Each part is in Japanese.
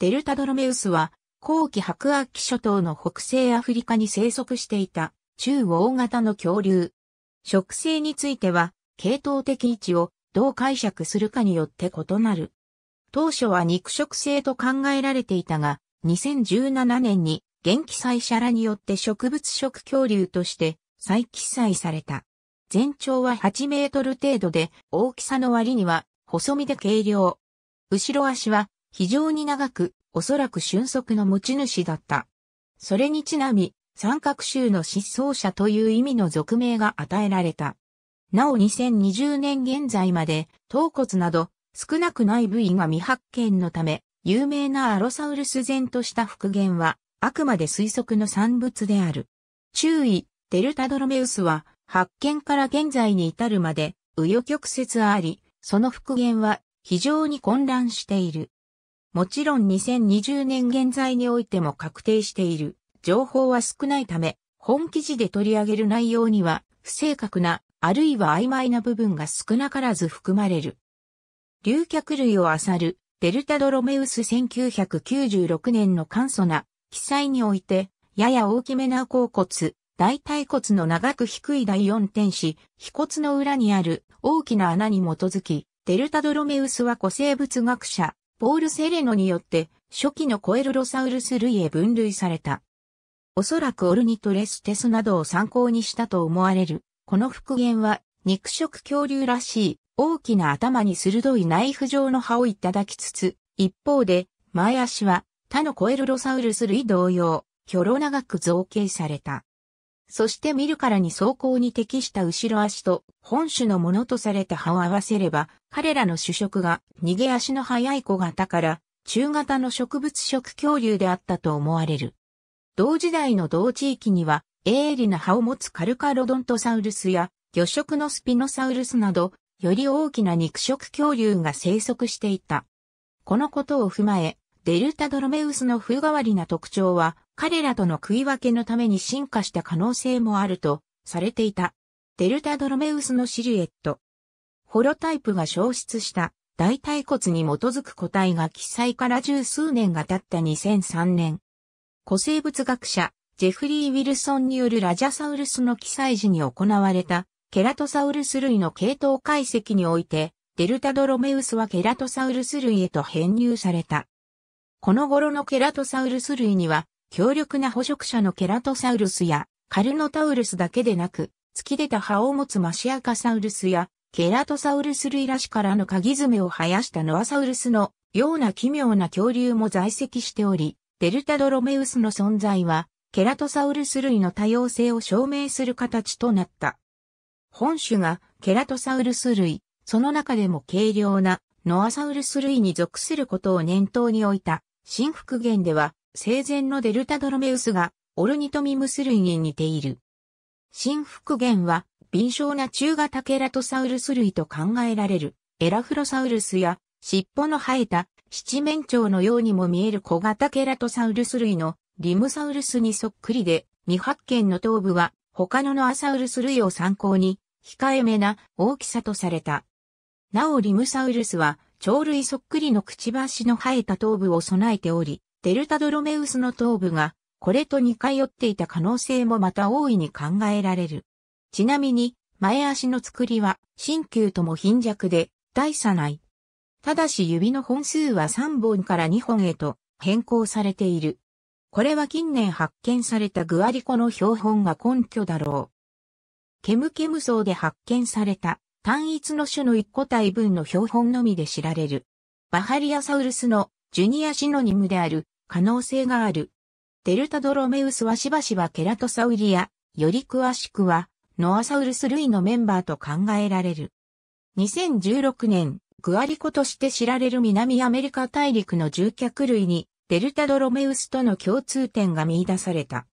デルタドロメウスは、後期白亜紀諸島の北西アフリカに生息していた中大型の恐竜。植生については、系統的位置をどう解釈するかによって異なる。当初は肉食性と考えられていたが、2017年に元気祭者らによって植物食恐竜として再記載された。全長は8メートル程度で大きさの割には細身で軽量。後ろ足は非常に長く、おそらく瞬足の持ち主だった。それにちなみ、三角州の失踪者という意味の俗名が与えられた。なお2020年現在まで、頭骨など少なくない部位が未発見のため、有名なアロサウルス前とした復元は、あくまで推測の産物である。注意、デルタドロメウスは、発見から現在に至るまで、右翼曲折あり、その復元は非常に混乱している。もちろん2020年現在においても確定している情報は少ないため、本記事で取り上げる内容には不正確なあるいは曖昧な部分が少なからず含まれる。竜脚類を漁るデルタドロメウス1996年の簡素な記載において、やや大きめな甲骨、大腿骨の長く低い第四点子、皮骨の裏にある大きな穴に基づき、デルタドロメウスは古生物学者、ポール・セレノによって初期のコエルロサウルス類へ分類された。おそらくオルニトレステスなどを参考にしたと思われる。この復元は肉食恐竜らしい大きな頭に鋭いナイフ状の歯をいただきつつ、一方で前足は他のコエルロサウルス類同様、キョロ長く造形された。そして見るからに走行に適した後ろ足と本種のものとされた葉を合わせれば、彼らの主食が逃げ足の速い小型から中型の植物食恐竜であったと思われる。同時代の同地域には、鋭利な葉を持つカルカロドントサウルスや魚食のスピノサウルスなど、より大きな肉食恐竜が生息していた。このことを踏まえ、デルタドロメウスの風変わりな特徴は、彼らとの食い分けのために進化した可能性もあるとされていた。デルタドロメウスのシルエット。ホロタイプが消失した大腿骨に基づく個体が記載から十数年が経った2003年。古生物学者、ジェフリー・ウィルソンによるラジャサウルスの記載時に行われたケラトサウルス類の系統解析において、デルタドロメウスはケラトサウルス類へと編入された。この頃のケラトサウルス類には、強力な捕食者のケラトサウルスやカルノタウルスだけでなく、突き出た葉を持つマシアカサウルスやケラトサウルス類らしからの鍵爪を生やしたノアサウルスのような奇妙な恐竜も在籍しており、デルタドロメウスの存在は、ケラトサウルス類の多様性を証明する形となった。本種がケラトサウルス類、その中でも軽量なノアサウルス類に属することを念頭に置いた、新復元では、生前のデルタドロメウスがオルニトミムス類に似ている。新復元は、敏小な中型ケラトサウルス類と考えられる、エラフロサウルスや、尻尾の生えた、七面鳥のようにも見える小型ケラトサウルス類の、リムサウルスにそっくりで、未発見の頭部は、他のノアサウルス類を参考に、控えめな大きさとされた。なおリムサウルスは、鳥類そっくりのくちばしの生えた頭部を備えており、デルタドロメウスの頭部が、これと似通っていた可能性もまた大いに考えられる。ちなみに、前足の作りは、新旧とも貧弱で、大差ない。ただし指の本数は3本から2本へと変更されている。これは近年発見されたグアリコの標本が根拠だろう。ケムケム層で発見された単一の種の1個体分の標本のみで知られる。バハリアサウルスのジュニアシノニムである可能性がある。デルタドロメウスはしばしばケラトサウリア、より詳しくは、ノアサウルス類のメンバーと考えられる。2016年、グアリコとして知られる南アメリカ大陸の獣脚類に、デルタドロメウスとの共通点が見出された。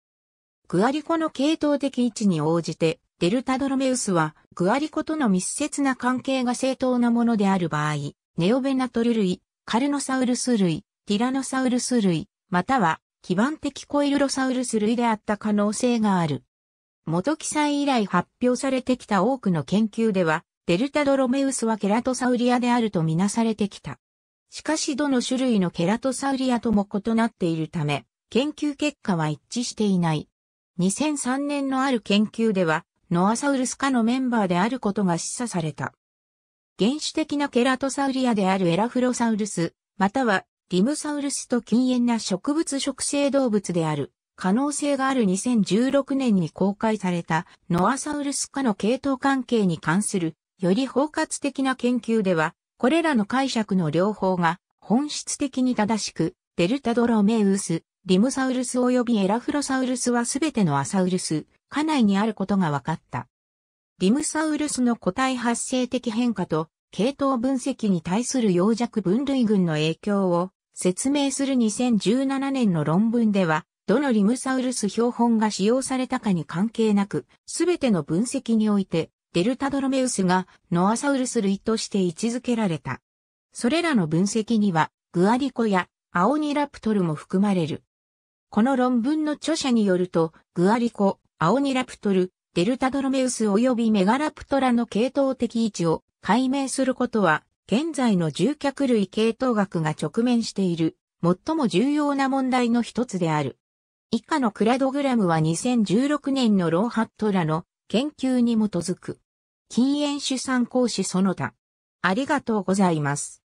グアリコの系統的位置に応じて、デルタドロメウスは、グアリコとの密接な関係が正当なものである場合、ネオベナトル類、カルノサウルス類、ティラノサウルス類、または基盤的コイルロサウルス類であった可能性がある。元記載以来発表されてきた多くの研究では、デルタドロメウスはケラトサウリアであるとみなされてきた。しかしどの種類のケラトサウリアとも異なっているため、研究結果は一致していない。2003年のある研究では、ノアサウルス科のメンバーであることが示唆された。原始的なケラトサウリアであるエラフロサウルス、またはディムサウルスと禁煙な植物食性動物である可能性がある2016年に公開されたノアサウルス科の系統関係に関するより包括的な研究ではこれらの解釈の両方が本質的に正しくデルタドロメウス、ディムサウルス及びエラフロサウルスはすべてのアサウルス、家内にあることが分かった。ディムサウルスの個体発生的変化と系統分析に対する洋弱分類群の影響を説明する2017年の論文では、どのリムサウルス標本が使用されたかに関係なく、すべての分析において、デルタドロメウスがノアサウルス類として位置づけられた。それらの分析には、グアリコやアオニラプトルも含まれる。この論文の著者によると、グアリコ、アオニラプトル、デルタドロメウス及びメガラプトラの系統的位置を解明することは現在の獣脚類系統学が直面している、最も重要な問題の一つである。以下のクラドグラムは2016年のローハットらの研究に基づく。禁煙主産講師その他。ありがとうございます。